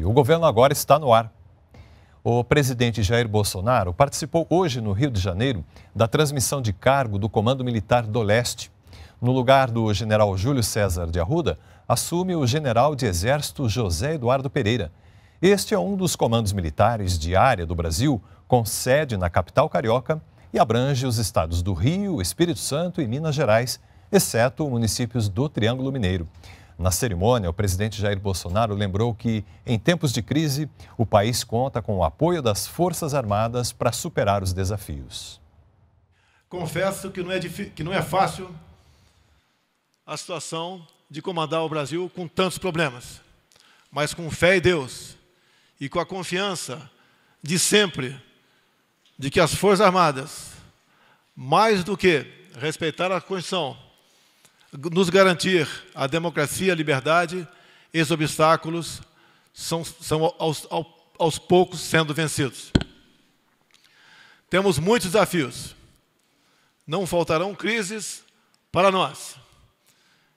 E o governo agora está no ar. O presidente Jair Bolsonaro participou hoje no Rio de Janeiro da transmissão de cargo do Comando Militar do Leste. No lugar do general Júlio César de Arruda, assume o general de Exército José Eduardo Pereira. Este é um dos comandos militares de área do Brasil, com sede na capital carioca e abrange os estados do Rio, Espírito Santo e Minas Gerais, exceto municípios do Triângulo Mineiro. Na cerimônia, o presidente Jair Bolsonaro lembrou que, em tempos de crise, o país conta com o apoio das Forças Armadas para superar os desafios. Confesso que não é, que não é fácil a situação de comandar o Brasil com tantos problemas, mas com fé em Deus e com a confiança de sempre de que as Forças Armadas, mais do que respeitar a Constituição, nos garantir a democracia, a liberdade, esses obstáculos são, são aos, aos poucos sendo vencidos. Temos muitos desafios. Não faltarão crises para nós.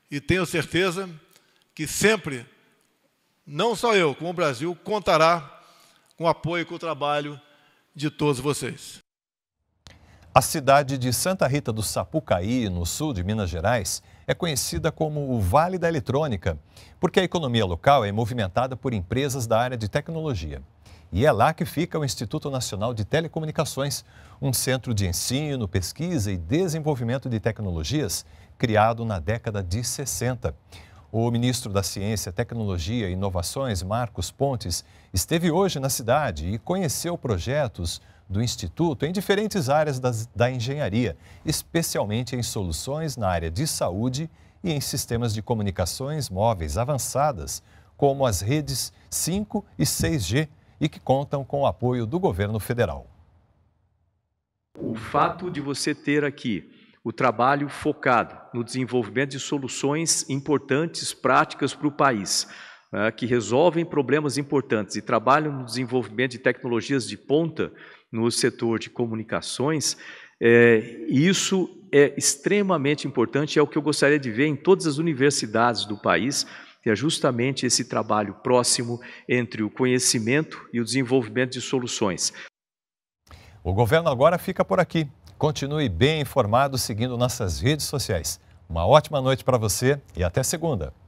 E tenho certeza que sempre, não só eu, como o Brasil, contará com o apoio e com o trabalho de todos vocês. A cidade de Santa Rita do Sapucaí, no sul de Minas Gerais, é conhecida como o Vale da Eletrônica, porque a economia local é movimentada por empresas da área de tecnologia. E é lá que fica o Instituto Nacional de Telecomunicações, um centro de ensino, pesquisa e desenvolvimento de tecnologias criado na década de 60. O ministro da Ciência, Tecnologia e Inovações, Marcos Pontes, esteve hoje na cidade e conheceu projetos do Instituto em diferentes áreas das, da engenharia, especialmente em soluções na área de saúde e em sistemas de comunicações móveis avançadas, como as redes 5 e 6G, e que contam com o apoio do governo federal. O fato de você ter aqui o trabalho focado no desenvolvimento de soluções importantes, práticas para o país, né, que resolvem problemas importantes e trabalham no desenvolvimento de tecnologias de ponta no setor de comunicações, é, isso é extremamente importante, é o que eu gostaria de ver em todas as universidades do país, que é justamente esse trabalho próximo entre o conhecimento e o desenvolvimento de soluções. O governo agora fica por aqui. Continue bem informado seguindo nossas redes sociais. Uma ótima noite para você e até segunda.